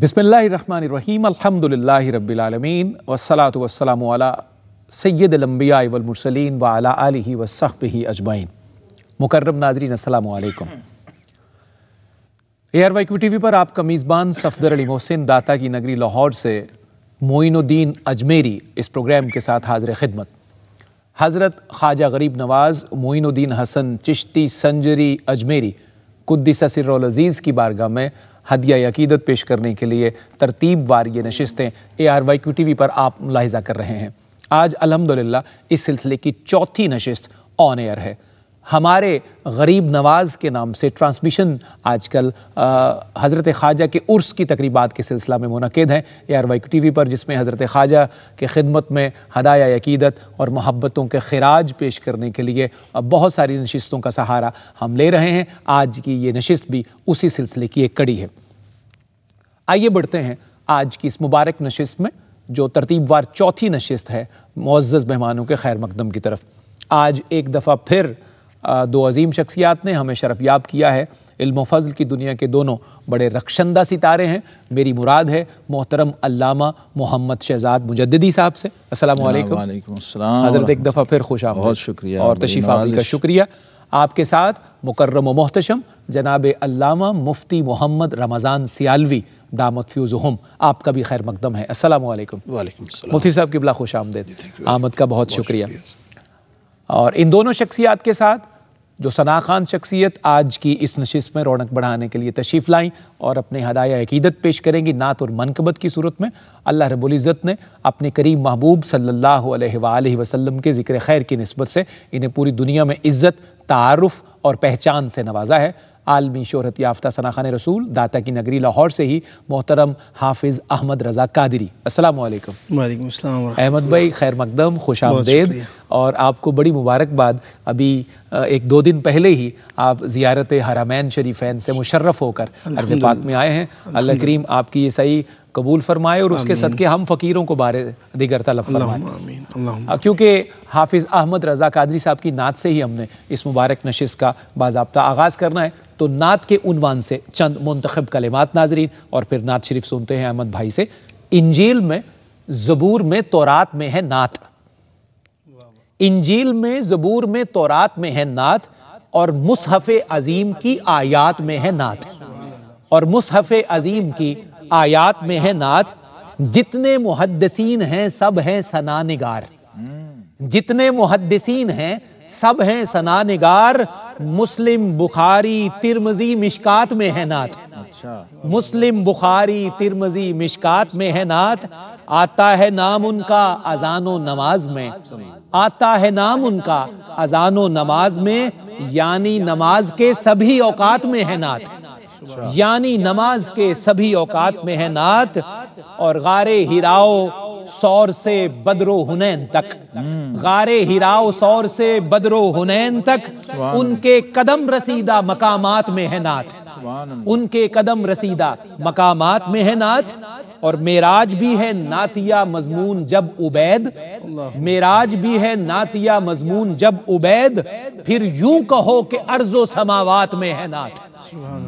बिसमीम अल्हम्दुलिल्लाहि वस्सलातु वस्सलामु अला सय्यिदिल अंबिया वल मुरसलीन व अला आलिहि व सहबिहि अजमाइन मुकर्रम नाजरीन अस्सलाम वालेकुम एयर टी वी पर आपका मेज़बान सफदर अली मोहसिन दाता की नगरी लाहौर से मोइनुद्दीन अजमेरी इस प्रोग्राम के साथ हाजिर खिदमत हज़रत ख्वाजा गरीब नवाज़ मोइनुद्दीन हसन चिश्ती संजरी अजमेरी कुद्दीसा अजीज़ की बारगाह में हदिया अकीदत पेश करने के लिए तरतीब वार ये नशस्तें A R Y Q T V पर आप मुलाहजा कर रहे हैं आज अलहमदिल्ला इस सिलसिले की चौथी नशस्त ऑन एयर है हमारे गरीब नवाज के नाम से ट्रांसमिशन आजकल हज़रत ख्वाजा के उर्स की तकरीबा के सिलसिला में मुनद हैं आर वाई टी वी पर जिसमें हज़रत ख्वाजा के खिदमत में हदाया यकीदत और मोहब्बतों के खराज पेश करने के लिए बहुत सारी नशस्तों का सहारा हम ले रहे हैं आज की ये नशस्त भी उसी सिलसिले की एक कड़ी है आइए बढ़ते हैं आज की इस मुबारक नशस्त में जो तरतीबवार चौथी नशस्त है मोज़ मेहमानों के खैर मकदम की तरफ आज एक दफ़ा फिर दो अजीम शख्सियात ने हमें शरफयाब किया है इल्म फजल की दुनिया के दोनों बड़े रक्षंदा सितारे हैं मेरी मुराद है मोहतरम अल्लामा मोहम्मद शहजाद मुजद्दी साहब से अस्सलाम हज़रत एक दफ़ा फिर खुश बहुत शुक्रिया और तशीफा तो का शुक्रिया आपके साथ मुकर्रम मोहतशम जनाब अल्लामा मुफ्ती मोहम्मद रमज़ान सियालवी दामत फ्यूज़ुहम आपका भी खैर मकदम है असल मुफ्ती साहब की बिला खुश आमद आमद का बहुत शुक्रिया और इन दोनों शख्सियात के साथ जो सना खान शख्सियत आज की इस नशिस्त में रौनक बढ़ाने के लिए तशीफ़ लाई और अपने हदाया अकीदत पेश करेंगी नात और मनकबत की सूरत में अल्लाह रबुल्ज़त ने अपने करीब महबूब सल्ला वसम के ज़िक्र खैर की नस्बत से इन्हें पूरी दुनिया में इज़्ज़त तारफ़ और पहचान से नवाजा है आलमी शहरत याफ्ता सना खान रसूल दाता की नगरी लाहौर से ही मोहतरम हाफिज़ अहमद रज़ा कादरी अस्सलाम वालेकुम अहमद भाई खैर मकदम खुश आमदेद और आपको बड़ी मुबारकबाद अभी एक दो दिन पहले ही आप ज़ियारत हरामैन शरीफैन से मुशर्रफ होकर अर्जात में आए हैं अल्लाह करीम आपकी ये सही कबूल फरमाए और उसके सदक़े हम फ़कीरों को बारे दिगर तलब फरमाए क्योंकि हाफिज़ अहमद रज़ा कादरी साहब की नात से ही हमने इस मुबारक नशिस का बाबा आगाज़ करना है तो नात के उनवान से चंद मंतखब कलेमात नाजरीन और फिर नात शरीफ सुनते हैं अहमद भाई से इंजील में जबूर में तोरात में है नात इंजील में जबूर में तोरात में है नात और मुसहफ़ अजीम की आयात में है नात और मुसहफ़ अजीम की आयात में है नात जितने मुहदसिन हैं सब हैं सना निगार जितने मुहदसिन हैं सब हैं सना निगार मुस्लिम बुखारी तिरमजी मिशकात में है नात अच्छा मुस्लिम बुखारी तिरमजी मिशकात में है नात आता है नाम उनका अजानो नमाज में आता है नाम उनका अजानो नमाज में यानी नमाज के सभी औकात में है नाथ अच्छा। यानी नमाज के सभी औकात में है नात और गारे हिराओ सौर से बदरो हुनैन तक हम्म। गारे हिराओ सौर से बदरो हुनैन तक उनके कदम रसीदा मकामात में है नात उनके कदम रसीदा मकामात में है नाच और मेराज भी है नातिया मजमून जब उबैद मेराज भी है नातिया मजमून जब उबैद फिर यूं कहो कि अर्जो समावात में है नाच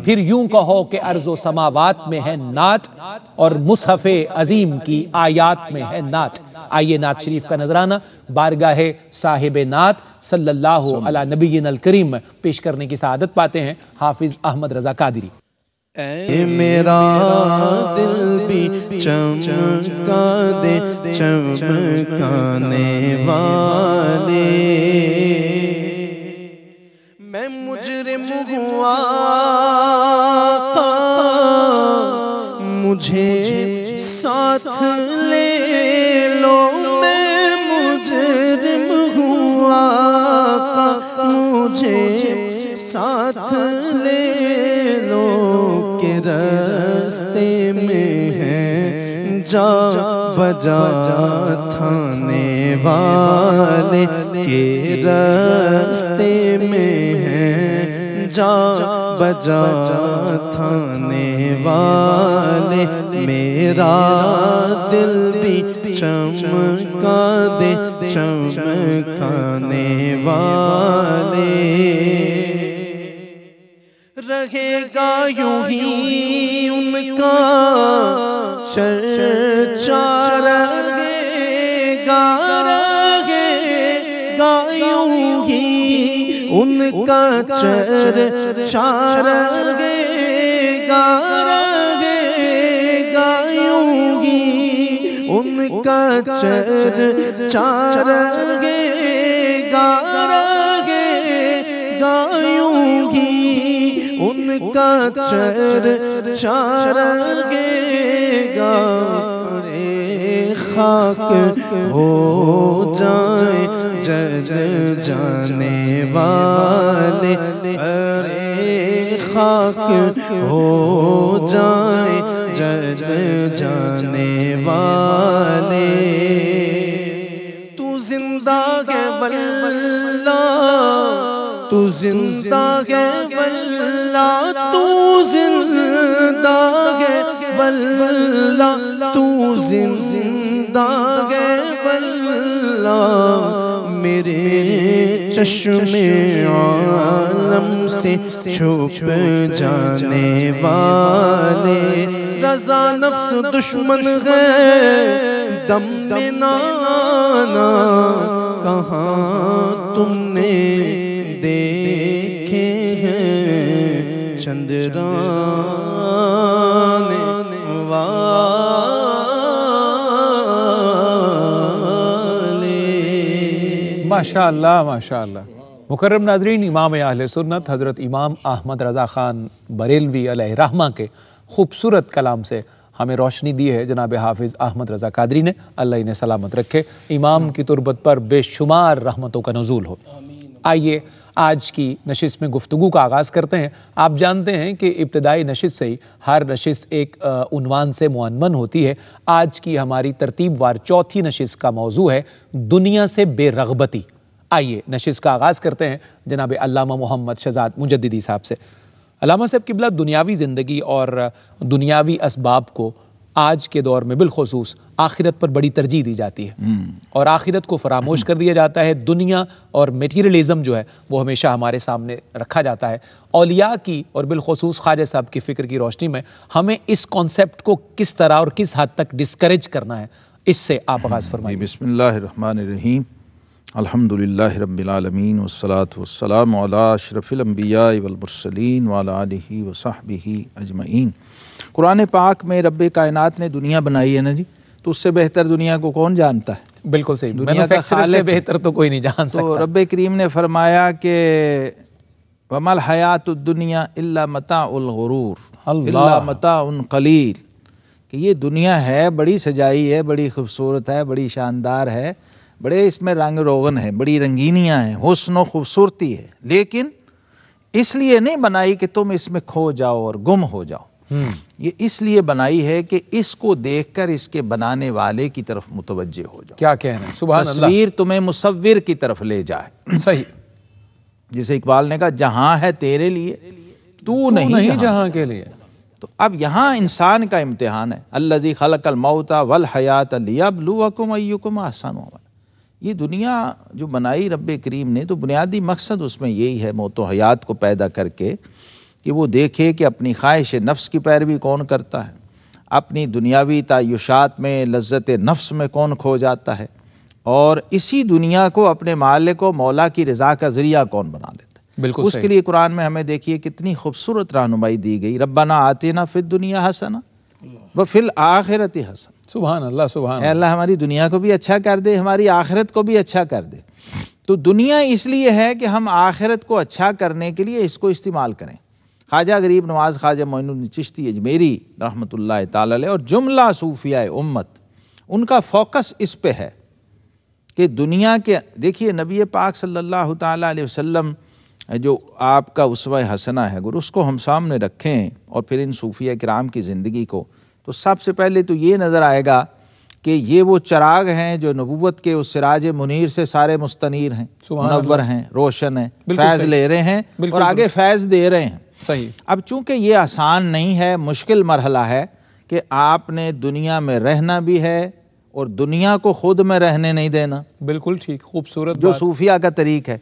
फिर यूं कहो कि अर्जो समावात में है नात और मुसहफ़ अजीम की आयात में है नात आइए नात शरीफ का नजराना बारगाह साहिब नात सल्लल्लाहु अला नबी नल करीम पेश करने की सआदत पाते हैं हाफिज अहमद रजा कादरी ए मेरा दिल भी चमका दे चमकाने वाले मैं मुजरिम हुआ मुझे साथ ले मुझे साथ ले लो के रास्ते में है जा बजा थाने वाले के रास्ते में है जा बजा थाने वाले मेरा दिल भी चमका दे चमकाने वाले रहेगा यू ही उनका चर्चा उनका चर चार गे गार गे गायूंगी उनका चर चार गे गारे गे गायूंगी उनका चर चार गे गा खाक हो जाए जल जाने वाले अरे खाक हो जाए जल जाने वाले तू जिंदा है बल्ला तू जिंदा है बल्ला तू जिंदा है बल्ला तू दागे बल्ला मेरे चश्मे आलम से छुप जाने वाले रजा नफ्स दुश्मन है दम में कहाँ तुमने देखे हैं चंद्रा माशा माशा मुकर्रम नाजरीन इमाम आल सुन्नत हज़रत इमाम अहमद रज़ा ख़ान बरेलवी रहमा के खूबसूरत कलाम से हमें रोशनी दी है जनाब हाफिज़ अहमद रज़ा कादरी ने अल्लाह इन्हें सलामत रखे इमाम की तुरबत पर बेशुमार रहमतों का नजूल हो आइए आज की नशिश में गुफ्तु का आगाज़ करते हैं आप जानते हैं कि इब्तदाई नशिस से ही हर नशिस एक उनवान से मुनमन होती है आज की हमारी तरतीब वार चौथी नशिस का मौजू है दुनिया से बेरगबती आइए नशिश का आगाज़ करते हैं जनाब अलामा मोहम्मद शहजाद मुजद्दी साहब से अलामा साहब किबला दुनियावी ज़िंदगी और दुनियावी इसबाब को आज के दौर में बिलखसूस आखिरत पर बड़ी तरजीह दी जाती है हम्म। और आखिरत को फरामोश कर दिया जाता है दुनिया और मटीरियलिज़म जो है वो हमेशा हमारे सामने रखा जाता है अलिया की और बिलखसूस ख्वाजा साहब की फ़िक्र की रोशनी में हमें इस कॉन्सेप्ट को किस तरह और किस हद तक डिस्करेज करना है इससे आप आगाज़ हम्म। फरमाइए बसमीम अलहमदिल्लाबीन वसलात वसलाम अशरफ़िलम्बिया वलमरसलिन वाली वसाबी अजमैन कुरान पाक में रब कायनात ने दुनिया बनाई है ना जी तो उससे बेहतर दुनिया को कौन जानता है बिल्कुल सही दुनिया का खाले बेहतर तो कोई नहीं जान तो सकता तो रब करीम ने फरमाया कि वमल हयात दुनिया इल्ला मता उल गरूर मता उन कलील कि ये दुनिया है बड़ी सजाई है बड़ी खूबसूरत है बड़ी शानदार है बड़े इसमें रंग रोगन है बड़ी रंगीनियाँ हैं हसन खूबसूरती है लेकिन इसलिए नहीं बनाई कि तुम इसमें खो जाओ और गुम हो जाओ हम्म। ये इसलिए बनाई है कि इसको देखकर इसके बनाने वाले की तरफ मुतवजे हो जाओ क्या कह रहे हैं सुबह तस्वीर तुम्हें मुसविर की तरफ ले जाए सही जिसे इकबाल ने कहा जहां है तेरे लिए तू नहीं, नहीं जहां के लिए तो अब यहां इंसान का इम्तहान है अल्लाजी खलकल मौता वल हयात लियाबलुकुम अयुकुम आसान ये दुनिया जो बनाई रब करीम ने तो बुनियादी मकसद उसमें यही है मौत हयात को पैदा करके कि वो देखे कि अपनी ख्वाहिश नफ्स की पैरवी कौन करता है अपनी दुनियावी तयशात में लज्जत नफ्स में कौन खो जाता है और इसी दुनिया को अपने माले को मौला की रजा का ज़रिया कौन बना लेता है बिल्कुल उसके लिए कुरान में हमें देखिए कितनी खूबसूरत रहनुमाई दी गई रबाना आते ना फिर दुनिया हसना व फिल आखिरत हसन सुबह अल्लाह सुबह अल्लाह हमारी दुनिया को भी अच्छा कर दे हमारी आखिरत को भी अच्छा कर दे तो दुनिया इसलिए है कि हम आखिरत को अच्छा करने के लिए इसको इस्तेमाल करें ख्वाजा गरीब नवाज़ ख्वाजा मोनुद्दीन चिश्ती अजमेरी रहमत ताल और जुमला सूफिया उम्मत उनका फोकस इस पे है कि दुनिया के देखिए नबी पाक सल्लल्लाहु अलैहि वसल्लम जो आपका उसवा हसना है गुरु उसको हम सामने रखें और फिर इन सूफिया कराम की ज़िंदगी को तो सबसे पहले तो ये नज़र आएगा कि ये वो चराग हैं जो नबूवत के उस सिराज मुनीर से सारे मुस्तनीर हैं मुनवर हैं रोशन हैं फैज़ ले रहे हैं और आगे फैज़ दे रहे हैं सही अब चूंकि ये आसान नहीं है मुश्किल मरहला है कि आपने दुनिया में रहना भी है और दुनिया को खुद में रहने नहीं देना बिल्कुल ठीक खूबसूरत जो सूफिया का तरीक है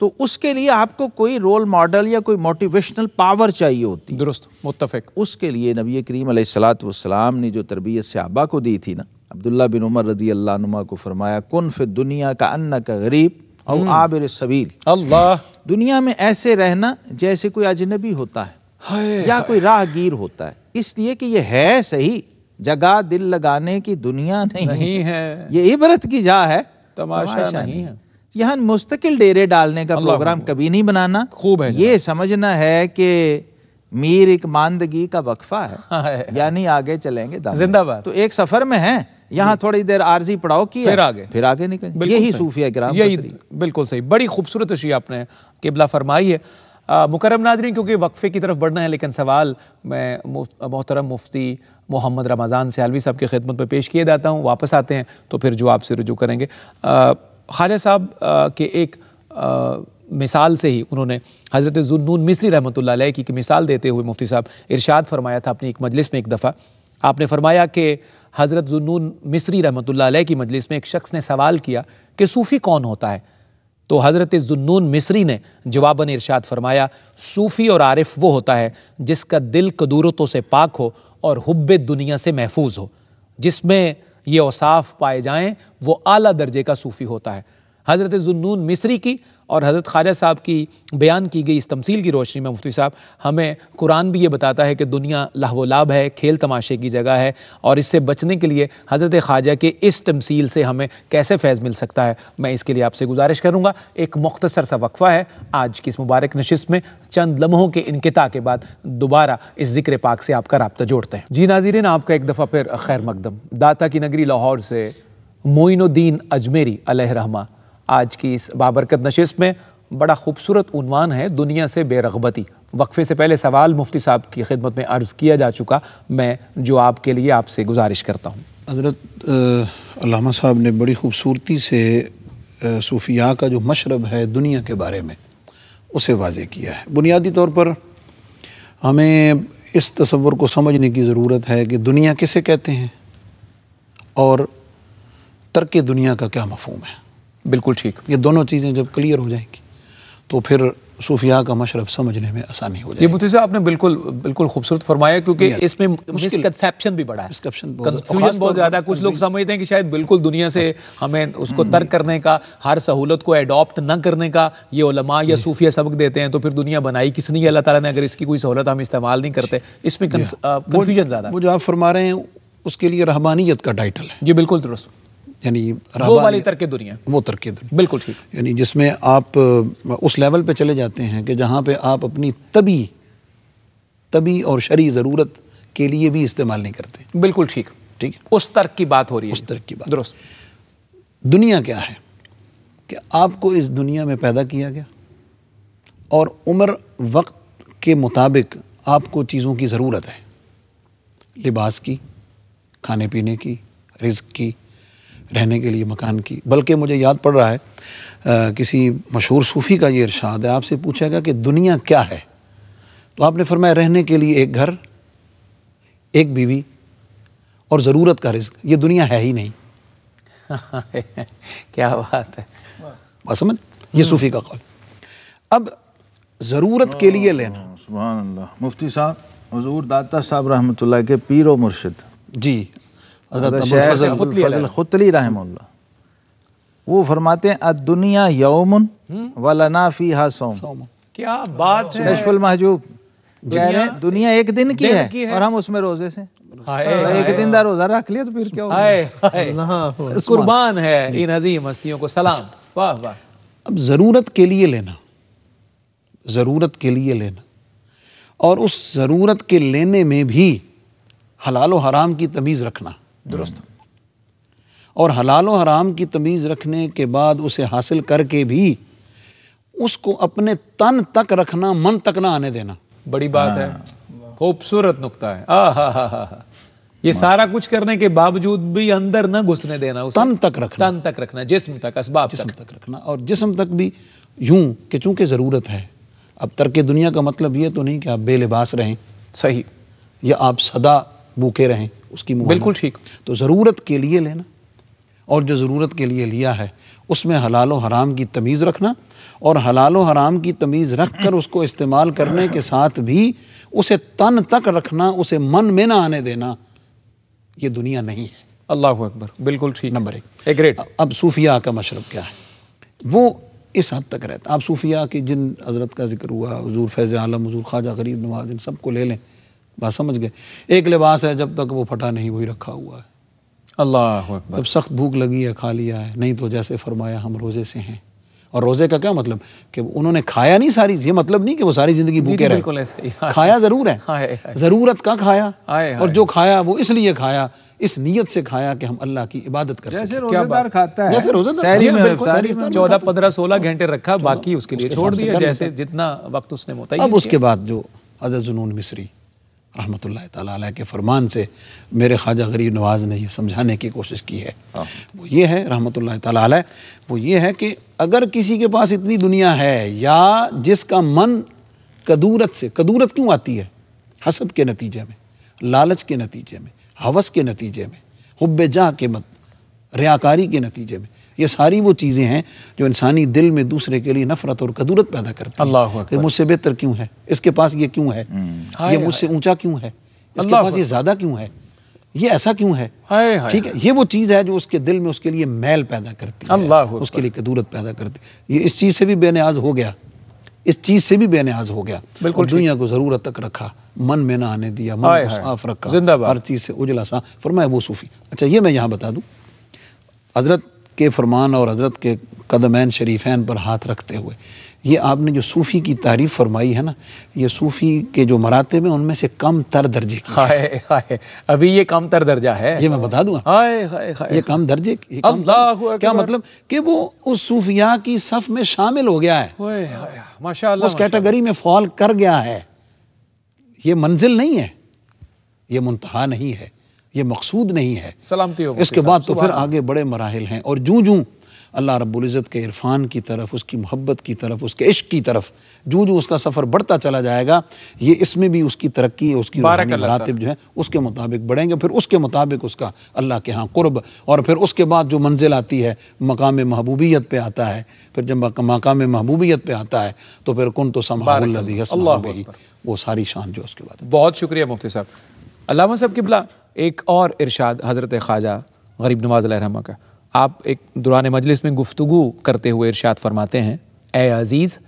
तो उसके लिए आपको कोई रोल मॉडल या कोई मोटिवेशनल पावर चाहिए होती दुरुस्त मुतफिक उसके लिए नबी करीम सलाम ने जो तरबियत आबा को दी थी ना अब्दुल्ला बिन उमर रजी अल्लाह नुमा को फरमाया कन फिर दुनिया का अन्न का गरीब और हम्म। आबिर सबील अल्लाह दुनिया में ऐसे रहना जैसे कोई अजनबी होता है या कोई राहगीर होता है इसलिए कि ये है सही जगह दिल लगाने की दुनिया नहीं, नहीं है ये इबरत की जा है तमाशा, तमाशा नहीं है यहाँ मुस्तकिल डेरे डालने का प्रोग्राम कभी नहीं बनाना खूब है ये समझना है कि मीर एक मानदगी का वक्फा है हाँ, यानी आगे चलेंगे जिंदाबाद तो एक सफर में है यहाँ थोड़ी देर आरजी पढ़ाओ की फिर आगे फिर आगे निकल यही सूफिया ग्राम यही बिल्कुल सही बड़ी खूबसूरत शी आपने किबला फरमाई है मुकरम नाजरीन क्योंकि वक्फे की तरफ बढ़ना है लेकिन सवाल मैं मोहतरम मुफ्ती मोहम्मद रमज़ान सियालवी साहब की खिदमत पर पेश किए जाता हूँ वापस आते हैं तो फिर जो आपसे रुजू करेंगे खालिद साहब के एक आ, मिसाल से ही उन्होंने हज़रत जुनून मिसरी रहमत की, की मिसाल देते हुए मुफ्ती साहब इरशाद फरमाया था अपनी एक मजलिस में एक दफ़ा आपने फरमाया कि हज़रत जुनून मिसरी रहमत की मजलिस में एक शख्स ने सवाल किया कि सूफ़ी कौन होता है तो हज़रत जुनून मिसरी ने जवाबन इरशाद फरमाया सूफ़ी और आरिफ वो होता है जिसका दिल कदूरतों से पाक हो और हब्ब दुनिया से महफूज हो जिसमें ये औसाफ पाए जाएँ वो अली दर्जे का सूफ़ी होता है हज़रत जुनून मिसरी की और हज़रत ख्वाजा साहब की बयान की गई इस तमसील की रोशनी में मुफ्ती साहब हमें कुरान भी ये बताता है कि दुनिया लाहवोलाब है खेल तमाशे की जगह है और इससे बचने के लिए हज़रत ख्वाजा के इस तमसील से हमें कैसे फैज़ मिल सकता है मैं इसके लिए आपसे गुजारिश करूँगा एक मुख्तसर सा वक्फ़ा है आज की इस मुबारक नशस्त में चंद लम्हों के इनकता के बाद दोबारा इस ज़िक्र पाक से आपका रबता जोड़ते हैं जी नाजीन आपका एक दफ़ा फिर खैर मकदम दाता की नगरी लाहौर से मोइनुद्दीन अजमेरी अलहरमा आज की इस बाबरकत नशिस्त में बड़ा खूबसूरत उनवान है दुनिया से बेरगबती वक्फे से पहले सवाल मुफ्ती साहब की खिदमत में अर्ज़ किया जा चुका मैं जो आपके लिए आपसे गुजारिश करता हूँ हजरत साहब ने बड़ी खूबसूरती से सूफिया का जो मशरब है दुनिया के बारे में उसे वाजे किया है बुनियादी तौर पर हमें इस तस्वर को समझने की ज़रूरत है कि दुनिया किसे कहते हैं और तरक दुनिया का क्या मफहम है बिल्कुल ठीक ये दोनों चीज़ें जब क्लियर हो जाएंगी तो फिर सूफिया का मशरब समझने में आसानी हो जाएगी ये साहब आपने बिल्कुल बिल्कुल खूबसूरत फरमाया क्योंकि इसमें मिसकंसेप्शन भी बड़ा है कंफ्यूजन बहुत ज़्यादा कुछ लोग समझते हैं कि शायद बिल्कुल दुनिया से अच्छा। हमें उसको हम्म। तर्क करने का हर सहूलत को एडॉप्ट न करने का ये उलमा या सूफिया सबक देते हैं तो फिर दुनिया बनाई किसने अल्लाह तला ने अगर इसकी कोई सहूलत हम इस्तेमाल नहीं करते इसमें कन्फ्यूजन ज़्यादा वो जो आप फरमा रहे हैं उसके लिए रहमानियत का टाइटल है जी बिल्कुल दुरुस्त यानी वो वाली तरक दुनिया वो तरक दुनिया बिल्कुल ठीक यानी जिसमें आप उस लेवल पे चले जाते हैं कि जहाँ पे आप अपनी तभी तभी और शरी ज़रूरत के लिए भी इस्तेमाल नहीं करते बिल्कुल ठीक ठीक है उस तर्क की बात हो रही है उस तर्क की बात दुरुस्त दुनिया क्या है कि आपको इस दुनिया में पैदा किया गया और उम्र वक्त के मुताबिक आपको चीज़ों की ज़रूरत है लिबास की खाने पीने की रिज्क की रहने के लिए मकान की बल्कि मुझे याद पड़ रहा है आ, किसी मशहूर सूफ़ी का ये इरशाद है आपसे पूछा गया कि दुनिया क्या है तो आपने फरमाया रहने के लिए एक घर एक बीवी और ज़रूरत का रिस्क ये दुनिया है ही नहीं क्या बात है बात समझ ये हम्म। सूफ़ी का कौल अब ज़रूरत के लिए लेना सुबह मुफ्ती साहब हजूर दाता साहब रहमत के पीर व मुर्शद जी खुतली वो फरमाते हैं दुनिया यौमन हम्म। वलना फी हा सोम क्या बात है महजूब कह रहे दुनिया एक दिन की है और हम उसमें रोजे से तो एक दिन का रोजा रख लिया तो फिर क्या हाय कुर्बान है इन अजीम हस्तियों को सलाम वाह वाह अब ज़रूरत के लिए लेना ज़रूरत के लिए लेना और उस ज़रूरत के लेने में भी हलाल हराम की तमीज़ रखना दुरुस्त और हलाल और हराम की तमीज़ रखने के बाद उसे हासिल करके भी उसको अपने तन तक रखना मन तक ना आने देना बड़ी बात है हाँ। खूबसूरत नुकता है आ हा हा हा ये हाँ। सारा कुछ करने के बावजूद भी अंदर न घुसने देना उसे तन तक रखना तन तक रखना जिस्म तक असबाब जिस्म तक।, तक रखना और जिस्म तक भी यूं कि चूंकि ज़रूरत है अब तर्क दुनिया का मतलब ये तो नहीं कि आप बेलिबास रहें सही या आप सदा भूखे रहें उसकी बिल्कुल ठीक तो ज़रूरत के लिए लेना और जो ज़रूरत के लिए लिया है उसमें हलाल हराम की तमीज़ रखना और हलाल हराम की तमीज़ रख कर उसको इस्तेमाल करने के साथ भी उसे तन तक रखना उसे मन में ना आने देना ये दुनिया नहीं है अल्लाह अकबर बिल्कुल ठीक नंबर एक ग्रेट अब सूफिया का मशरब क्या है वो इस हद तक रहता आप सूफिया की जिन हजरत का जिक्र हुआ हजूर फैज़ आलम हजूर ख्वाजा गरीब नवाज इन सबको ले लें बात समझ गए एक लिबास है जब तक वो फटा नहीं वही रखा हुआ है अल्लाह जब सख्त भूख लगी है खा लिया है नहीं तो जैसे फरमाया हम रोज़े से हैं और रोज़े का क्या मतलब कि उन्होंने खाया नहीं सारी ये मतलब नहीं कि वो सारी ज़िंदगी भूखे रहे हाँ। खाया ज़रूर है हाँ, ज़रूरत का खाया और जो खाया वो इसलिए खाया इस नीयत से खाया कि हम अल्लाह की इबादत कर जैसे रोजेदार खाता है जैसे रोजेदार चौदह पंद्रह सोलह घंटे रखा बाकी उसके लिए छोड़ दिया जैसे जितना वक्त उसने अब उसके बाद जो अदर जुनून मिश्री रहमत ला के फरमान से मेरे ख्वाजा गरीब नवाज ने यह समझाने की कोशिश की है हाँ। वो ये है रहमत ला वो ये है कि अगर किसी के पास इतनी दुनिया है या जिसका मन कदूरत से कदूरत क्यों आती है हसद के नतीजे में लालच के नतीजे में हवस के नतीजे में हब्ब जा के मत रियाकारी के नतीजे में ये सारी वो चीज़ें हैं जो इंसानी दिल में दूसरे के लिए नफरत और कदूरत पैदा करती है मुझसे बेहतर क्यों है इसके पास ये क्यों है हम्म। ये मुझसे ऊंचा क्यों है इसके पास ये ज़्यादा क्यों है ये ऐसा क्यों है ठीक है ये वो चीज़ है जो उसके दिल में उसके लिए मैल पैदा करती अल्लाह उसके लिए कदूरत पैदा करती ये इस चीज़ से भी बेनियाज हो गया इस चीज से भी बेनियाज हो गया बिल्कुल दुनिया को जरूरत तक रखा मन में ना आने दिया मन को साफ रखा हर चीज से उजला सा फरमाया वो सूफी अच्छा ये मैं यहाँ बता दूँ हजरत के फरमान और हज़रत के कदमैन शरीफान पर हाथ रखते हुए ये आपने जो सूफ़ी की तारीफ़ फरमाई है ना ये सूफ़ी के जो मराते में उनमें से कम तर दर्जे की हाय हाय अभी ये कम तर दर्जा है ये मैं बता दूँ हाय हाय ये कम दर्जे की क्या मतलब कि वो उस सूफिया की सफ में शामिल हो गया है माशा उस कैटेगरी में फॉल कर गया है ये मंजिल नहीं है ये मुंतहा नहीं है ये मकसूद नहीं है सलामती हो इसके बाद तो फिर आगे बड़े मराहल हैं और जूँ जूँ अल्लाह रबुल्जत के इरफान की तरफ उसकी मोहब्बत की तरफ उसके इश्क की तरफ जूँ जूँ उसका सफ़र बढ़ता चला जाएगा ये इसमें भी उसकी तरक्की उसकी मरातब जो है उसके मुताबिक बढ़ेंगे फिर उसके मुताबिक उसका अल्लाह के यहाँ कुर्ब और फिर उसके बाद जो मंजिल आती है मकाम महबूबियत पर आता है फिर जब मकाम महबूबियत पर आता है तो फिर कन तो समी वो सारी शान जो उसके बाद बहुत शुक्रिया मुफ्ती साहब अल्लाह साहब किबला एक और इरशाद हज़रत ख्वाजा गरीब नवाज रहमा का आप एक दुरान मजलिस में गुफ्तु करते हुए इरशाद फरमाते हैं ए अज़ीज़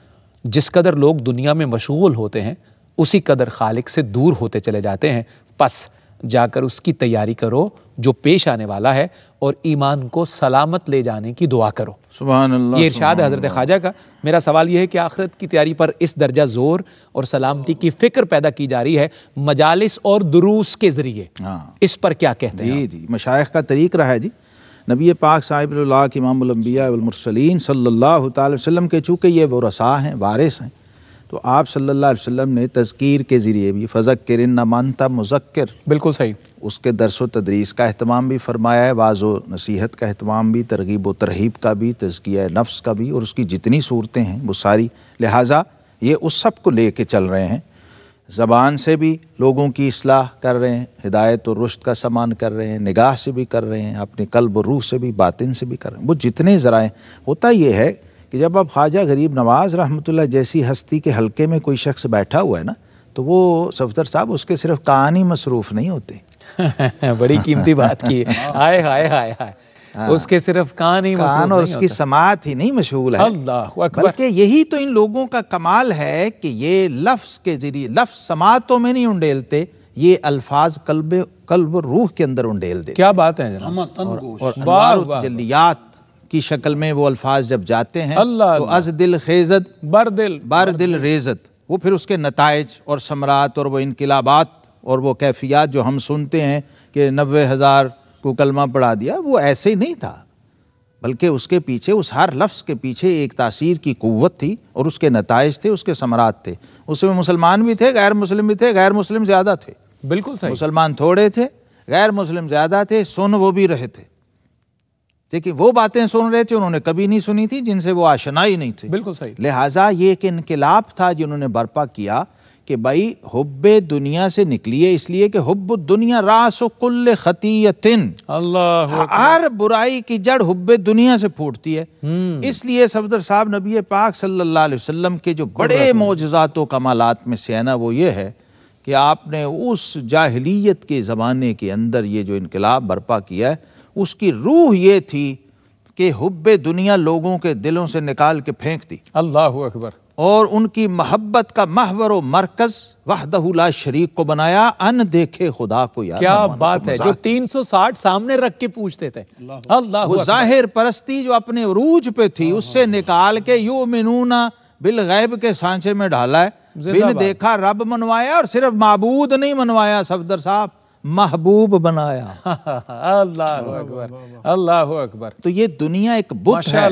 जिस कदर लोग दुनिया में मशगूल होते हैं उसी कदर खालिक से दूर होते चले जाते हैं पस जाकर उसकी तैयारी करो जो पेश आने वाला है और ईमान को सलामत ले जाने की दुआ करो सुबह ये इर्शाद है हज़रत ख्वाजा का मेरा सवाल यह है कि आखिरत की तैयारी पर इस दर्जा ज़ोर और सलामती की फ़िक्र पैदा की जा रही है मजालस और दुरूस के ज़रिए हाँ। इस पर क्या कहते हैं जी जी मशाइ का तरीक रहा है जी नबी पाक साहिब इमामबियामरसलिन सल्ला वसम के चूँकि ये वो रसा हैं वारिस हैं तो आप सल्लल्लाहु अलैहि वसल्लम ने तस्कीर के ज़रिए भी फ़ज़क्र न मानता मुजक्र बिल्कुल सही उसके दरस व तदरीस का अहतमाम भी फरमाया है वाज नसीहत का अहतमाम भी तरगीब व तरहीब का भी तजकिया नफ्स का भी और उसकी जितनी सूरतें हैं वो सारी लिहाजा ये उस सब को ले कर चल रहे हैं ज़बान से भी लोगों की असलाह कर रहे हैं हिदायत और रुश्त का सामान कर रहे हैं निगाह से भी कर रहे हैं अपने कल्ब रूह से भी बातिन से भी कर रहे हैं वो जितने ज़राए होता ये है कि जब आप ख्वाजा गरीब नवाज़ रहमतुल्ला जैसी हस्ती के हलके में कोई शख्स बैठा हुआ है ना तो वो सफदर साहब उसके सिर्फ कहानी मसरूफ़ नहीं होते बड़ी कीमती बात की हाँ। हाय हाय हाय हाय हाँ। उसके सिर्फ कान ही कान और उसकी समात ही नहीं मशहूल है बल्कि यही तो इन लोगों का कमाल है कि ये लफ्स के जरिए लफ्स समातों में नहीं उंडेलते ये अल्फाज कल्ब कल्ब रूह के अंदर उंडेल दे क्या बात है और, और, बार तजलियात की शक्ल में वो अल्फाज जब जाते हैं अल्लाह तो अज दिल खेजत बर दिल बर दिल रेजत वो फिर उसके नतज और समरात और वो इनकलाबात और वो कैफियात जो हम सुनते हैं कि नबे हज़ार को कलमा पढ़ा दिया वो ऐसे ही नहीं था बल्कि उसके पीछे उस हर लफ्ज़ के पीछे एक तासीर की क़वत थी और उसके नतज थे उसके समरात थे उसमें मुसलमान भी थे गैर मुस्लिम भी थे गैर मुस्लिम ज़्यादा थे बिल्कुल सही मुसलमान थोड़े थे गैर मुस्लिम ज़्यादा थे सुन वो भी रहे थे देखिए वो बातें सुन रहे थे उन्होंने कभी नहीं सुनी थी जिनसे वो आशनाई नहीं थी बिल्कुल सही लिहाजा ये एक इनकलाब था जिन्होंने बर्पा किया कि भाई हुब दुनिया से निकली है इसलिए कि हुब दुनिया कुल खतीयतिन अल्लाह हाँ, हर बुराई की जड़ हुब दुनिया से फूटती है हम्म। इसलिए सफदर साहब नबी पाक सल्लल्लाहु अलैहि वसल्लम के जो बड़े मोजात कमालात में से है ना वो ये है कि आपने उस जाहिलियत के ज़माने के अंदर ये जो इनकलाब बर्पा किया है उसकी रूह ये थी कि हुब दुनिया लोगों के दिलों से निकाल के फेंक दी अल्लाह अकबर और उनकी मोहब्बत का महवर मरकज वाहदहुल्ला शरीक को बनाया अन देखे खुदा को यार क्या बात तो है जो 360 सामने रख के पूछते थे अल्लाह वो जाहिर परस्ती जो अपने रूज पे थी उससे निकाल के यू मिनूना बिल गैब के सांचे में ढाला है बिन देखा रब मनवाया और सिर्फ मबूद नहीं मनवाया सफदर साहब महबूब बनाया अल्लाह अकबर अल्लाह अकबर तो ये दुनिया एक बुत है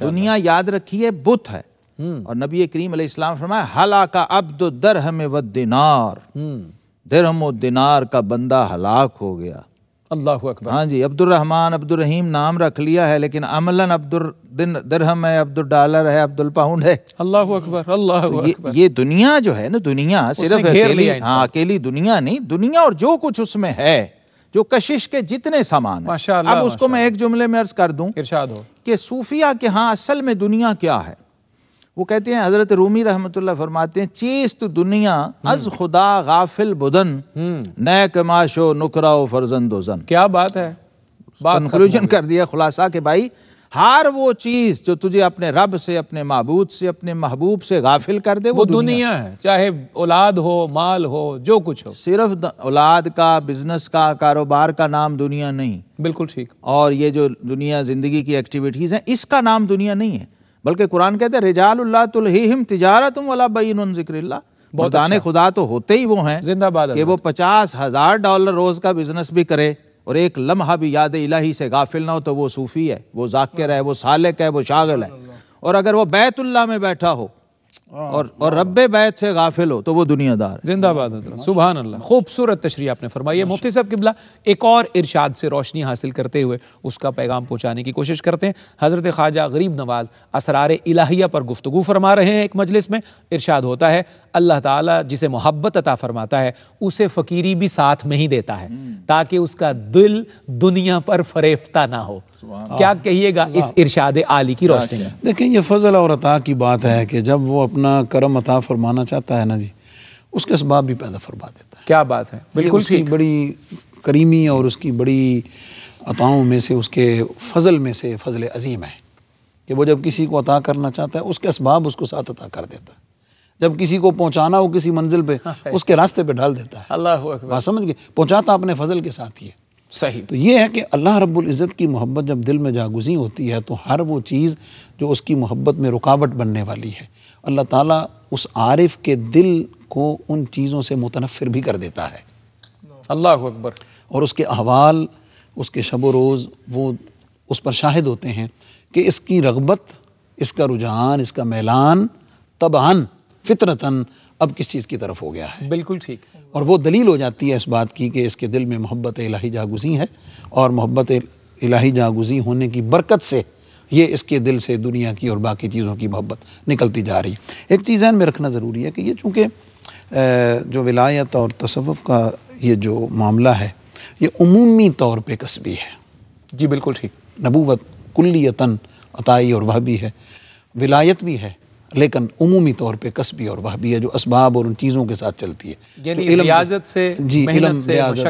दुनिया याद रखिए बुत है हम्म। और नबी करीम इस्लाम फरमाया हला का अब्द दरहम व दिनार हम्म। दरहम दिनार का बंदा हलाक हो गया अल्लाह अकबर हाँ जी अब्दुलरहमान अब्दुलरहीम नाम रख लिया है लेकिन अमलन अब्दुल दिन दरहम है अब्दुल डॉलर है अब्दुल पाउंड है अल्लाह अकबर अल्लाह तो ये, ये दुनिया जो है ना दुनिया सिर्फ अकेली हाँ अकेली दुनिया नहीं दुनिया और जो कुछ उसमें है जो कशिश के जितने सामान अब उसको मैं एक जुमले में अर्ज कर दूं हो कि सूफिया के हाँ असल में दुनिया क्या है वो कहते हैं हज़रत रूमी रहमत फरमाते हैं चीज तो दुनिया हम्म। अज खुदा गाफिल बुदन हम्म। नए कमाशो नुकरा फर्जन दोजन क्या बात है कंक्लूजन कर दिया खुलासा के भाई हार वो चीज़ जो तुझे अपने रब से अपने महबूद से अपने महबूब से गाफिल कर दे वो, वो दुनिया, दुनिया है चाहे औलाद हो माल हो जो कुछ हो सिर्फ औलाद का बिजनेस का कारोबार का नाम दुनिया नहीं बिल्कुल ठीक और ये जो दुनिया ज़िंदगी की एक्टिविटीज़ हैं इसका नाम दुनिया नहीं है बल्कि कुरान कहते हैं रिजाल्ला तुलहिम तिजारा तुम वाला बैन जिक्र बहुत आने अच्छा। खुदा तो होते ही वो हैं जिंदाबाद कि वो पचास हज़ार डॉलर रोज़ का बिजनेस भी करे और एक लम्हा भी याद इलाही से गाफिल ना हो तो वो सूफ़ी है वो जाकिर है वो सालक है वो शागल है और अगर वो बैतुल्ला में बैठा हो और और रब बैत से गाफिल हो तो वो दुनियादार जिंदाबाद सुबह अल्लाह खूबसूरत तशरी आपने फरमाई है मुफ्ती साहब किबला एक और इरशाद से रोशनी हासिल करते हुए उसका पैगाम पहुँचाने की कोशिश करते हैं हज़रत ख्वाजा गरीब नवाज असरार इलाहिया पर गुफ्तु फरमा रहे हैं एक मजलिस में इरशाद होता है अल्लाह ताली जिसे मोहब्बत अता फरमाता है उसे फ़कीरी भी साथ में ही देता है ताकि उसका दिल दुनिया पर फरेफ्ता ना हो क्या कहिएगा इस इर्शाद आली की रोशनी में देखें ये फजल और अता की बात है कि जब वो अपना करम अता फरमाना चाहता है ना जी उसके सबाब भी पैदा फरमा देता है क्या बात है बिल्कुल उसकी बड़ी करीमी और उसकी बड़ी अताओं में से उसके फजल में से फजल अजीम है कि वो जब किसी को अता करना चाहता है उसके इसबाब उसको साथ अता कर देता है जब किसी को पहुंचाना हो किसी मंजिल पे हाँ। उसके रास्ते पे डाल देता है अल्लाह समझ गए पहुंचाता अपने फजल के साथ ही है सही तो ये है कि अल्लाह रब्बुल इज़्ज़त की मोहब्बत जब दिल में जागुजी होती है तो हर वो चीज़ जो उसकी मोहब्बत में रुकावट बनने वाली है अल्लाह ताला उस आरिफ के दिल को उन चीज़ों से मुतनफ़िर भी कर देता है अल्लाह अकबर और उसके अहवाल उसके शब रोज़ वो उस पर शाहिद होते हैं कि इसकी रगबत इसका रुझान इसका मैलान तबाहन फितरतन अब किस चीज़ की तरफ हो गया है बिल्कुल ठीक है और वो दलील हो जाती है इस बात की कि इसके दिल में मोहब्बत इलाही जागुजी है और मोहब्बत इलाही जागुजी होने की बरकत से ये इसके दिल से दुनिया की और बाकी चीज़ों की मोहब्बत निकलती जा रही है एक चीज़ में रखना ज़रूरी है कि ये चूँकि जो विलायत और तसवफ़ का ये जो मामला है ये अमूमी तौर पर कस्बी है जी बिल्कुल ठीक नबूवत कुल्लियतन अताई और वह भी है विलायत भी है लेकिन अमूमी तौर पर कस्बी और वहबिया जो असबाब और उन चीज़ों के साथ चलती है तो रियाजत से जी इलम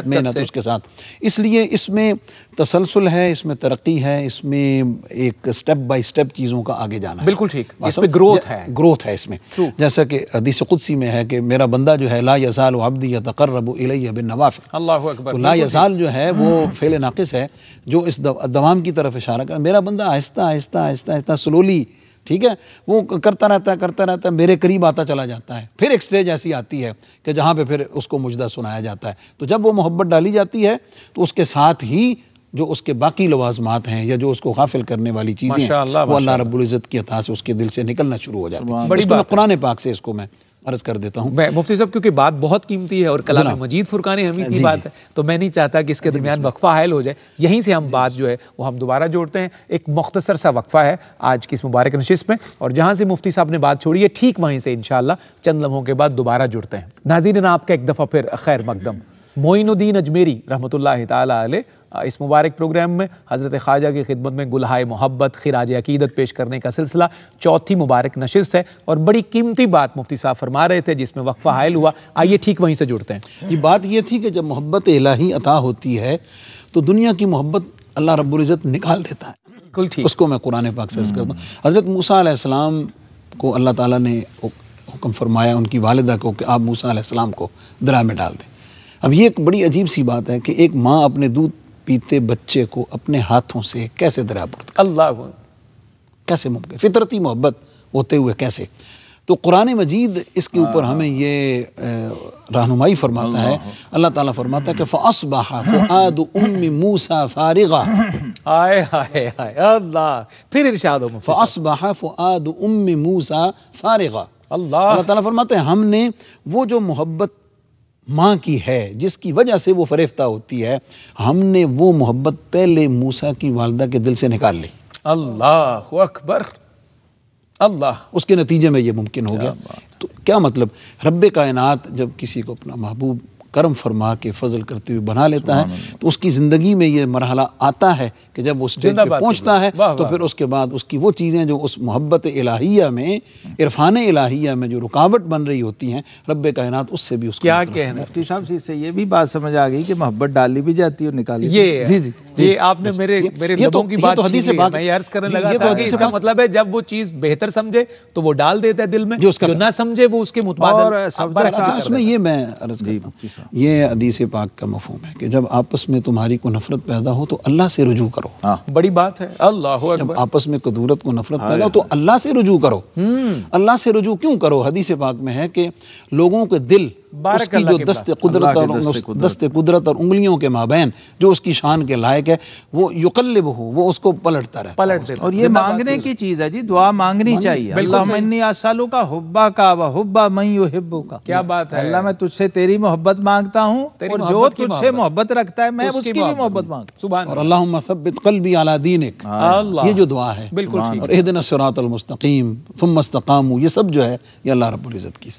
मेहनत उसके साथ इसलिए इसमें तसलसल है इसमें तरक्की है इसमें एक स्टेप बाय स्टेप चीज़ों का आगे जाना बिल्कुल ठीक इसमें ग्रोथ है ग्रोथ है इसमें जैसा कि हदीस कुदसी में है कि मेरा बंदा जो है ला यजाल अब्दी या तकर्रब बिन नवाफ तो ला यजाल जो है वो फेल नाकिस है जो इस दवाम की तरफ इशारा कर मेरा बंदा आहिस्ता आहिस्ता आहिस्ता आहिस्ता स्लोली ठीक है वो करता रहता है करता रहता है मेरे करीब आता चला जाता है फिर एक स्टेज ऐसी आती है कि जहाँ पे फिर उसको मुजदा सुनाया जाता है तो जब वो मोहब्बत डाली जाती है तो उसके साथ ही जो उसके बाकी लवाजमात हैं या जो उसको गाफिल करने वाली चीज़ें वो अल्लाह रब्बुल इज़्ज़त की अता से उसके दिल से निकलना शुरू हो जाती है बड़ी कुरान पाक से इसको मैं अर्ज कर देता हूँ मैं मुफ्ती साहब क्योंकि बात बहुत कीमती है और कला मजीद फुरकान हमीद की बात है तो मैं नहीं चाहता कि इसके दरमियान वक्फा हायल हो जाए यहीं से हम बात जो है वो हम दोबारा जोड़ते हैं एक मुख्तसर सा वक्फा है आज की इस मुबारक नशिस में और जहाँ से मुफ्ती साहब ने बात छोड़ी है ठीक वहीं से इन चंद लम्हों के बाद दोबारा जुड़ते हैं नाजीन आपका एक दफ़ा फिर खैर मकदम मोइनुद्दीन अजमेरी रहमत ला इस मुबारक प्रोग्राम में हज़रत ख्वाजा की खिदमत में गुलहाय मोहब्बत खराज अकीदत पेश करने का सिलसिला चौथी मुबारक नशस्त है और बड़ी कीमती बात मुफ्ती साहब फरमा रहे थे जिसमें वक्फा हायल हुआ आइए ठीक वहीं से जुड़ते हैं ये बात यह थी कि जब मोहब्बत इलाही अता होती है तो दुनिया की मोहब्बत अल्लाह रबुल्ज़त निकाल देता है बिल्कुल ठीक उसको मैं कुरान पाक सर्ज हम्म। करता हूँ हज़रत मूसम को अल्लाह ताली ने हुक्म फरमाया उनकी वालदा को कि आप मूसा को दरा में डाल दें अब ये एक बड़ी अजीब सी बात है कि एक माँ अपने दूध पीते बच्चे को अपने हाथों से कैसे दरियापुर अल्लाह कैसे मुमकिन फितरती मोहब्बत होते हुए कैसे तो कुरान मजीद इसके ऊपर हाँ। हमें ये रहनुमाई फरमाता है अल्लाह ताला फरमाता है कि फ़ासबाद उम्मी मूसा फारिगा आए हाय हाय अल्लाह फिर इरशाद हो फ़ासबाह फ़ाद उम्मी मूसा फारिगा अल्लाह अल्लाह ताला फरमाते हैं हमने वो जो मोहब्बत माँ की है जिसकी वजह से वो फरेफ्ता होती है हमने वो मोहब्बत पहले मूसा की वालदा के दिल से निकाल ली अल्लाह अकबर अल्लाह उसके नतीजे में ये मुमकिन हो गया तो क्या मतलब रब कायनात जब किसी को अपना महबूब करम फरमा के फजल करते हुए बना लेता है तो उसकी ज़िंदगी में ये मरहला आता है कि जब वो स्टेज पे पहुंचता है तो फिर उसके बाद उसकी वो चीज़ें जो उस मोहब्बत इलाहिया में इरफान इलाहिया में जो रुकावट बन रही होती हैं रब कायन उससे भी उसको क्या कहना मुफ्ती साहब इससे ये भी बात समझ आ गई कि मोहब्बत डाली भी जाती है और निकाली ये जी जी ये आपने मेरे मेरे तो- लोगों की तो बात मैं अर्ज करने लगा तो था इसका मतलब है जब वो चीज़ बेहतर समझे तो वो डाल देता है दिल में जो ना समझे वो उसके मुतबादल अच्छा, उसमें ये मैं अर्ज जी ये अदीस पाक का मफहम है कि जब आपस में तुम्हारी को नफरत पैदा हो तो अल्लाह से रजू करो हाँ। बड़ी बात है अल्लाह जब आपस में कदूरत को नफरत हाँ पैदा हो तो अल्लाह से रजू करो हम्म। अल्लाह से रजू क्यों करो हदीस पाक में है कि लोगों के दिल उसकी जो दस्त कुदरत और दस्त कुदरत और उंगलियों के माबेन जो उसकी शान के लायक है वो युकलब हो वो उसको पलटता रहे पलट देता और ये मांगने की चीज़ है जी दुआ मांगनी चाहिए अल्लाह का व हुब्बा मई का क्या बात है अल्लाह मैं तुझसे तेरी मोहब्बत मांग मांगता हूँ जो तुझसे मोहब्बत रखता है मैं उसकी भी मोहब्बत मांग सुबह हाँ। अल्लाह ये जो दुआ है बिल्कुल और तुम मस्तकाम ये सब जो है ये अल्लाह रब्ज़त की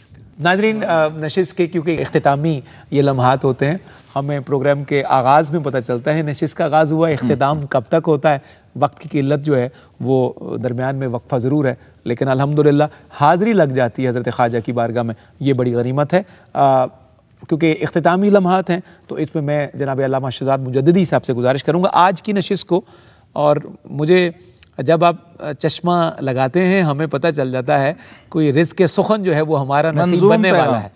नाजरीन नशिस के क्योंकि अख्तामी ये लम्हात होते हैं हमें प्रोग्राम के आगाज़ में पता चलता है नशिस का आगाज़ हुआ अख्ताम हम्म। कब तक होता है वक्त की किल्लत जो है वो दरमियान में वक्फ़ा ज़रूर है लेकिन अल्हम्दुलिल्लाह हाज़िरी लग जाती है हज़रत ख्वाजा की बारगाह में ये बड़ी गनीमत है आ, क्योंकि अख्तामी लम्हात हैं तो इस पर मैं जनाब अलामा शहजाद मुजदी साहब से गुजारिश करूँगा आज की नशिस को और मुझे जब आप चश्मा लगाते हैं हमें पता चल जाता है कोई रिज के सुखन जो है वो हमारा नसीब बनने वाला है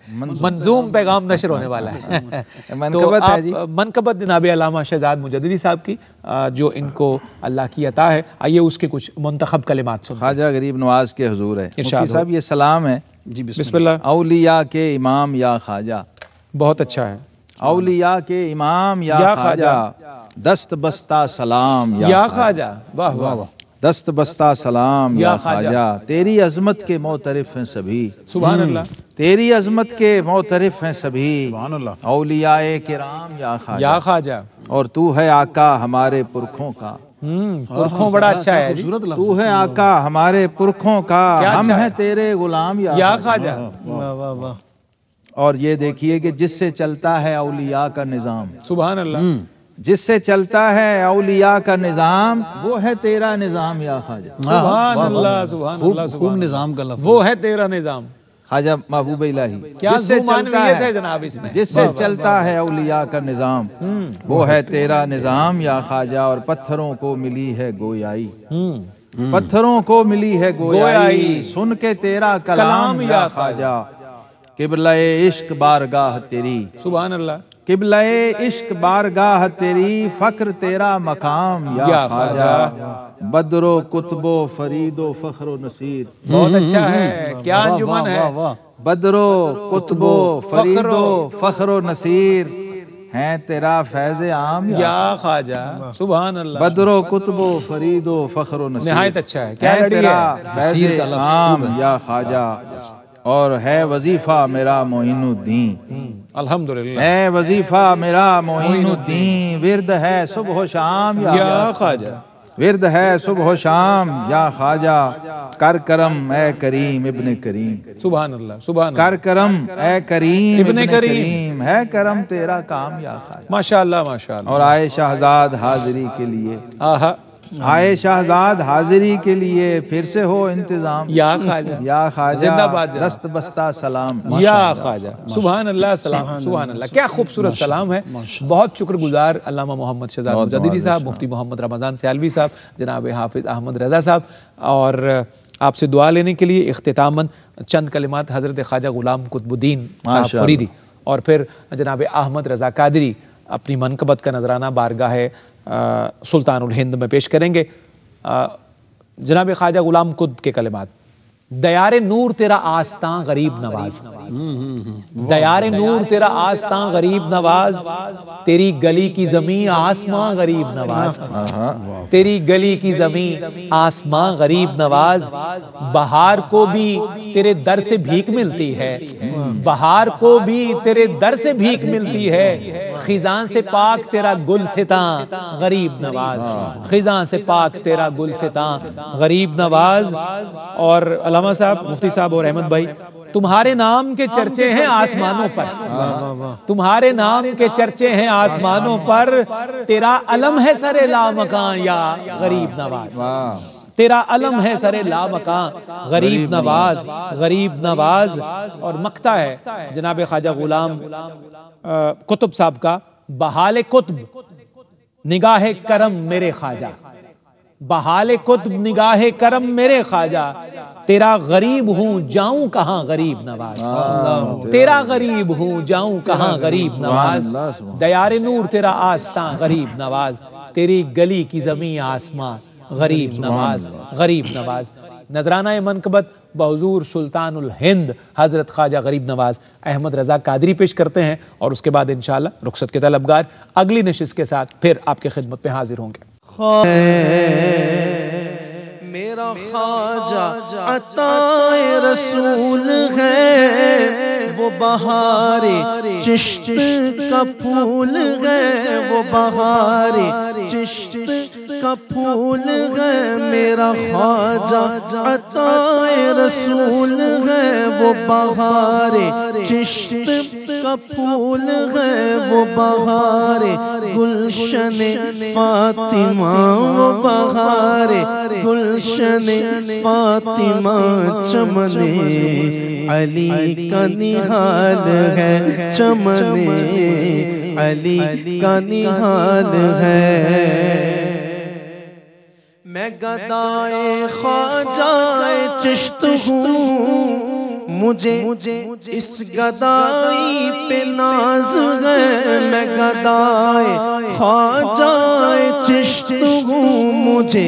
मंजूम पैगाम नशर होने वाला है तो मनकबत जनाब अलामा शहजाद मुजदी साहब की जो इनको अल्लाह की अता है आइए उसके कुछ मंतखब कलिमात सुन खाजा गरीब नवाज के हजूर है साहब ये सलाम है जी बिस्मिल्लाह अलिया के इमाम या ख्वाजा बहुत अच्छा है अलिया के इमाम या, या खाजा दस्त बस्ता सलाम या, खाजा वाह वाह वाह दस्त बस्ता सलाम या खाजा तेरी अजमत के मोतरफ हैं सभी सुबह हम्म। तेरी अजमत के मोतरफ हैं सभी अलियाए के या खाजा या खाजा और तू है आका हमारे पुरखों का हम्म, पुरखों बड़ा अच्छा है तू है आका हमारे पुरखों का हम अच्छा है तेरे गुलाम या खाजा वाह वाह वाह और ये देखिए कि जिससे चलता है अलिया का निज़ाम सुबह अल्लाह हम्म। जिससे चलता है अलिया का निज़ाम वो है तेरा निज़ाम या खाजा सुबह निज़ाम का वो है तेरा निज़ाम खाजा महबूब इलाही जिससे चलता है जनाब इसमें जिससे चलता है अलिया का निज़ाम हम्म। वो है तेरा निज़ाम या खाजा और पत्थरों को मिली है गोयाई हम्म। पत्थरों को मिली है गोयाई सुन के तेरा कलाम या खाजा किबलाए इश्क बारगाह तेरी सुबह अल्लाह किबलाए इश्क बारगाह तेरी फ़ख्र तेरा मकाम या बदरो कुतबो फरीदो फखरो नसीर हम्म, बहुत अच्छा है क्या जुमन है बदरो कुतबो फरीदो फखरो नसीर है तेरा फैज आम या ख्वाजा सुबह अल्लाह बदरो कुतबो फरीदो फखरो नसीर निहायत अच्छा है क्या तेरा फैज आम या ख्वाजा और है वजीफा मेरा मोइनुद्दीन अल्हम्दुलिल्लाह है वजीफा मेरा मोइनुद्दीन विरद है सुबह शाम या ख्वाजा विरद है सुबह शाम या ख्वाजा कर करम ए करीम इब्न करीम सुबह अल्लाह कर करम ऐ करीम इब्न करीम है करम तेरा काम या ख्वाजा माशाल्लाह माशाल्लाह और आए शहजाद हाजिरी के लिए आहा आए शाहजाद हाजिरी के लिए फिर से हो इंतजाम या खाजा या खाजा जिंदाबाद दस्त बस्ता सलाम या खाजा सुबह अल्लाह सलाम सुबह अल्लाह क्या खूबसूरत सलाम है बहुत शुक्रगुजार अल्लामा मोहम्मद शहजादी साहब मुफ्ती मोहम्मद रमज़ान सयालवी साहब जनाब हाफिज़ अहमद रज़ा साहब और आपसे दुआ लेने के लिए अख्तामन चंद कलिमात हज़रत ख्वाजा ग़ुलाम कुतबुद्दीन फरीदी और फिर जनाब अहमद रज़ा कादरी अपनी मनकबत का नजराना बारगाह सुल्तान हिंद में पेश करेंगे जनाब ख्वाजा गुलाम कुतब के कलमात दयारे नूर तेरा आस्तां गरीब नवाज दयारे नूर तेरा आस्तां गरीब नवाज तेरी गली की जमी आसमां गरीब नवाज तेरी गली की जमी आसमां गरीब नवाज बहार को भी तेरे दर से भीख मिलती है बहार को भी तेरे दर से भीख मिलती है खिजान से पाक तेरा गुल सिता गरीब नवाज खिजान से पाक तेरा गुल सिता गरीब नवाज और अलामा साहब मुफ्ती साहब और अहमद भाई तुम्हारे नाम के चर्चे हैं आसमानों पर तुम्हारे नाम के चर्चे हैं आसमानों पर तेरा अलम है सरे ला मकान या गरीब नवाज तेरा अलम है सरे ला मकान गरीब नवाज गरीब नवाज और मकता है जनाब ख्वाजा गुलाम कुतुब साहब का बहाल कुतुब निगाह करम मेरे ख्वाजा बहाल कुतुब निगाह करम मेरे ख्वाजा तेरा गरीब हूँ जाऊं कहा गरीब नवाज तेरा गरीब हूँ जाऊं कहा गरीब नवाज दया नूर तेरा आस्था गरीब नवाज तेरी गली की जमी आसमास गरीब नवाज गरीब नवाज नजराना मनकबत बहजूर सुल्तान हिंद हज़रत ख्वाजा गरीब नवाज अहमद रज़ा कादरी पेश करते हैं और उसके बाद इन रुख्सत के तलबगार अगली नशिश के साथ फिर आपकी खिदमत में हाजिर होंगे मेरा ख्वाजा अताए रसूल है वो बहारे चिश्त का फूल है वो बहारे चिश्त का फूल है मेरा ख्वाजा अताए रसूल है वो बहारे चिश्त का फूल है वो बहारे गुलशन फातिमा वो बहारे गुलशन फातिमा चमने अली का निहाल है चमने अली का निहाल है मैं गदाए ख्वाजा चिश्त हूँ मुझे मुझे इस गदाई पे नाज है मैं गदाए ख्वाजा चिश्त हूँ मुझे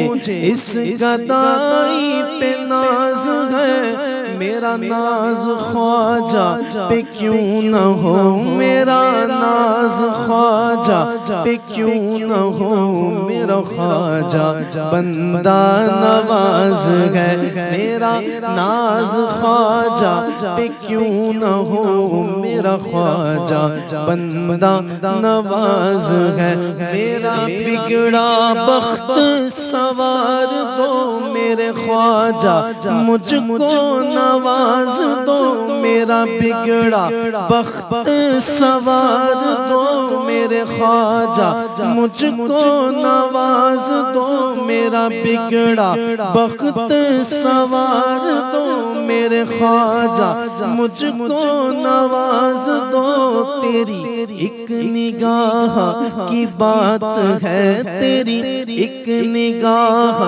इस गदाई पे नाज है मेरा नाज ख्वाजा पे क्यों न हो मेरा नाज ख्वाजा पे क्यों न हो मेरा ख्वाजा बंदा नवाज है मेरा नाज ख्वाजा पे क्यों न हो मेरा ख्वाजा बंदा नवाज है मेरा बिगड़ा बख्त सवार दो मेरे ख्वाजा मुझको ना नवाज दो मेरा बिगड़ा बख्त सवार दो मेरे ख्वाजा मुझको नवाज दो मेरा बिगड़ा बख्त सवार दो मेरे ख्वाजा मुझको नवाज दो तेरी एक निगाह की बात है तेरी एक निगाह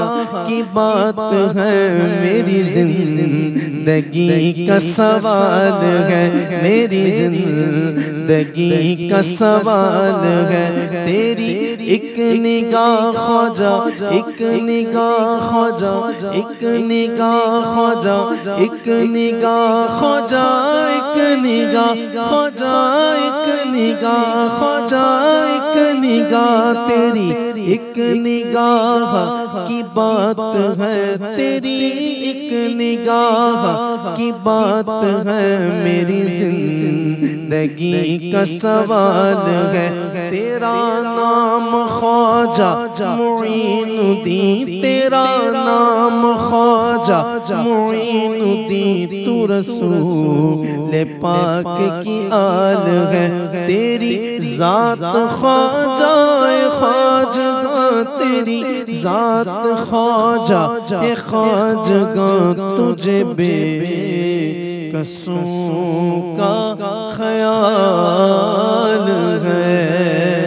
की बात है मेरी जिंदगी जिंदगी का सवाल है मेरी जिंदगी का सवाल है तेरी एक निगाह खोजा एक निगाह खोजा एक निगाह खोजा एक निगाह खोजा एक निगाह खोजा एक निगाह खोजा एक निगाह तेरी एक निगाह की बात है तेरी एक निगाह की बात है मेरी जिंदगी का सवाल है तेरा नाम ख्वाजा मोइनुद्दीन तेरा नाम ख्वाजा मोइनुद्दीन तू रसूल पाक की आल है तेरी जात ख्वाजा ख्वाजा तेरी जात ख्वाजा ये ख्वाजगा तुझे बे कसों का ख्याल है